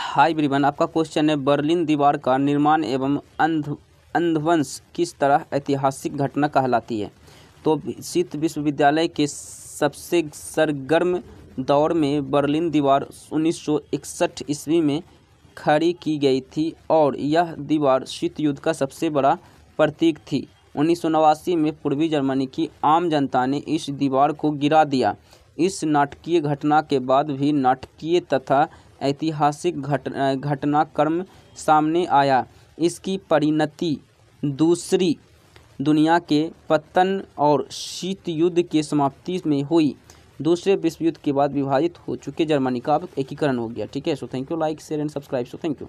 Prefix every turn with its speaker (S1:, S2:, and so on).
S1: high ब्रिवन आपका question है Berlin दीवार का निर्माण एवं अंध अंधवंश किस तरह ऐतिहासिक घटना कहलाती है तो शीत विश्वविद्यालय के सबसे सरगर्म दौर में बर्लिन दीवार 1961 ईस्वी में खड़ी की गई थी और यह दीवार शीत युद्ध का सबसे बड़ा प्रतीक थी उन्नीस में पूर्वी जर्मनी की आम जनता ने इस दीवार को गिरा दिया इस नाटकीय घटना के बाद भी नाटकीय तथा ऐतिहासिक घट घटनाक्रम सामने आया इसकी परिणति दूसरी दुनिया के पतन और शीत युद्ध के समाप्ति में हुई दूसरे विश्व युद्ध के बाद विभाजित हो चुके जर्मनी का अब एकीकरण हो गया ठीक है so thank you like share and subscribe so thank you